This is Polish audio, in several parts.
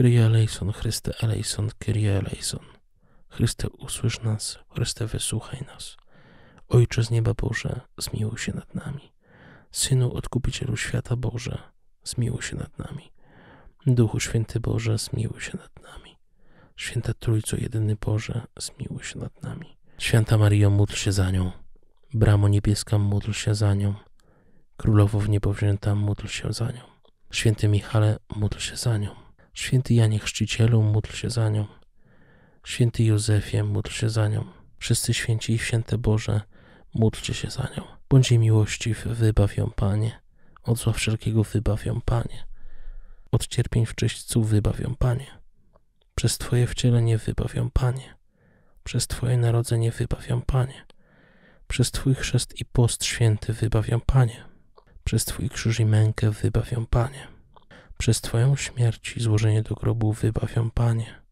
Kyrie eleison, Chryste eleison, Kyrie eleison. Chryste usłysz nas, Chryste wysłuchaj nas. Ojcze z nieba Boże, zmiłuj się nad nami. Synu Odkupicielu Świata Boże, zmiłuj się nad nami. Duchu Święty Boże, zmiłuj się nad nami. Święta Trójco Jedyny Boże, zmiłuj się nad nami. Święta Maria, módl się za nią. Bramo niebieska, módl się za nią. Królowo w niebo wzięta, módl się za nią. Święty Michale, módl się za nią. Święty Janie Chrzcicielu, módl się za nią. Święty Józefie, módl się za nią. Wszyscy święci i święte Boże, módlcie się za nią. Bądź jej miłościw, wybaw ją, Panie. Od zła wszelkiego wybaw ją, Panie. Od cierpień w czyśćcu wybaw ją, Panie. Przez Twoje wcielenie wybaw ją, Panie. Przez Twoje narodzenie wybaw ją, Panie. Przez Twój chrzest i post święty wybaw ją, Panie. Przez Twój krzyż i mękę wybaw ją, Panie. Przez Twoją śmierć i złożenie do grobu wybaw ją, Panie.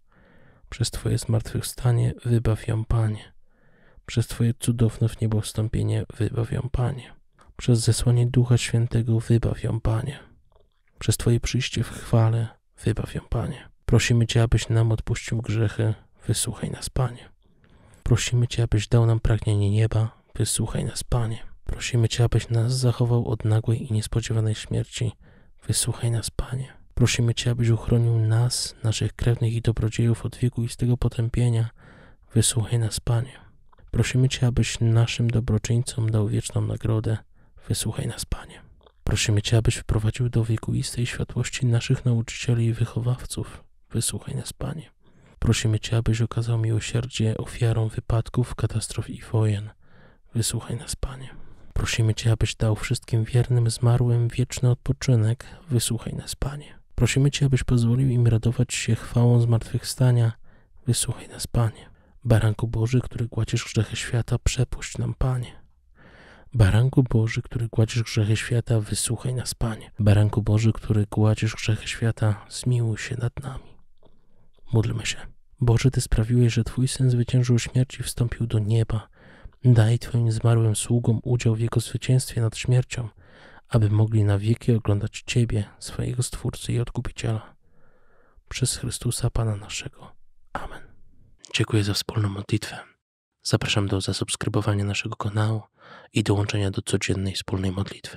Przez Twoje zmartwychwstanie wybaw ją, Panie. Przez Twoje cudowne w niebo wstąpienie wybaw ją, Panie. Przez zesłanie Ducha Świętego wybaw ją, Panie. Przez Twoje przyjście w chwale wybaw ją, Panie. Prosimy Cię, abyś nam odpuścił grzechy, wysłuchaj nas, Panie. Prosimy Cię, abyś dał nam pragnienie nieba, wysłuchaj nas, Panie. Prosimy Cię, abyś nas zachował od nagłej i niespodziewanej śmierci, Wysłuchaj nas, Panie. Prosimy Cię, abyś uchronił nas, naszych krewnych i dobrodziejów od wieku i z tego potępienia. Wysłuchaj nas, Panie. Prosimy Cię, abyś naszym dobroczyńcom dał wieczną nagrodę. Wysłuchaj nas, Panie. Prosimy Cię, abyś wprowadził do wiekuistej światłości naszych nauczycieli i wychowawców. Wysłuchaj nas, Panie. Prosimy Cię, abyś okazał miłosierdzie ofiarom wypadków, katastrof i wojen. Wysłuchaj nas, Panie. Prosimy Cię, abyś dał wszystkim wiernym zmarłym wieczny odpoczynek. Wysłuchaj nas, Panie. Prosimy Cię, abyś pozwolił im radować się chwałą zmartwychwstania. Wysłuchaj nas, Panie. Baranku Boży, który gładzisz grzechy świata, przepuść nam, Panie. Baranku Boży, który gładzisz grzechy świata, wysłuchaj nas, Panie. Baranku Boży, który gładzisz grzechy świata, zmiłuj się nad nami. Módlmy się. Boże, Ty sprawiłeś, że Twój Syn zwyciężył śmierć i wstąpił do nieba. Daj Twoim zmarłym sługom udział w Jego zwycięstwie nad śmiercią, aby mogli na wieki oglądać Ciebie, swojego Stwórcy i Odkupiciela. Przez Chrystusa Pana naszego. Amen. Dziękuję za wspólną modlitwę. Zapraszam do zasubskrybowania naszego kanału i dołączenia do codziennej wspólnej modlitwy.